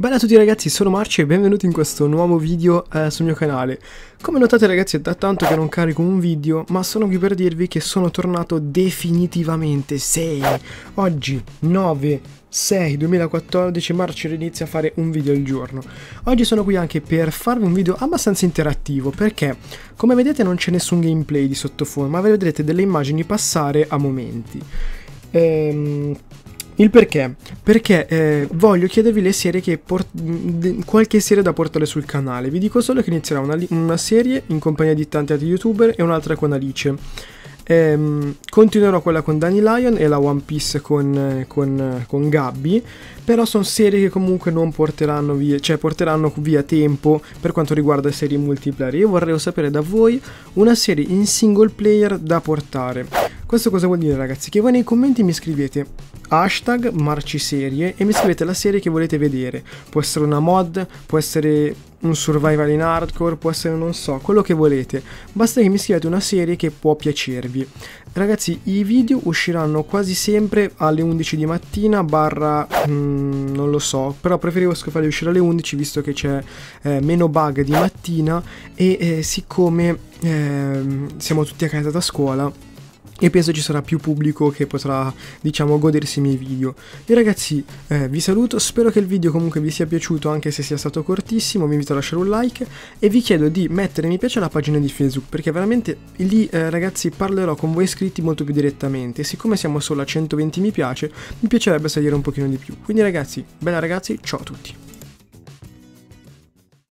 Bella a tutti ragazzi, sono Marci e benvenuti in questo nuovo video eh, sul mio canale. Come notate ragazzi è da tanto che non carico un video, ma sono qui per dirvi che sono tornato definitivamente, 6, oggi 9, 6 2014 Marcio inizia a fare un video al giorno. Oggi sono qui anche per farvi un video abbastanza interattivo perché come vedete non c'è nessun gameplay di sottofondo, ma vedrete delle immagini passare a momenti. Ehm il perché? Perché eh, voglio chiedervi le serie che port- mm, qualche serie da portare sul canale. Vi dico solo che inizierà una, li- una serie in compagnia di tanti altri youtuber e un'altra con Alice. Ehm, continuerò quella con Danny Lion e la One Piece con, con, con Gabby. Però sono serie che comunque non porteranno via, cioè porteranno via tempo per quanto riguarda serie multiplayer. Io vorrei sapere da voi una serie in single player da portare. Questo cosa vuol dire ragazzi? Che voi nei commenti mi scrivete hashtag marciserie e mi scrivete la serie che volete vedere. Può essere una mod, può essere un survival in hardcore, può essere non so, quello che volete. Basta che mi scrivete una serie che può piacervi. Ragazzi, i video usciranno quasi sempre alle 11 di mattina, barra mm, non lo so, però preferivo farli uscire alle 11 visto che c'è eh, meno bug di mattina e eh, siccome eh, siamo tutti a casa da scuola e penso ci sarà più pubblico che potrà diciamo godersi i miei video e ragazzi eh, vi saluto spero che il video comunque vi sia piaciuto anche se sia stato cortissimo vi invito a lasciare un like e vi chiedo di mettere mi piace alla pagina di facebook perché veramente lì eh, ragazzi parlerò con voi iscritti molto più direttamente siccome siamo solo a 120 mi piace mi piacerebbe salire un pochino di più quindi ragazzi bella ragazzi ciao a tutti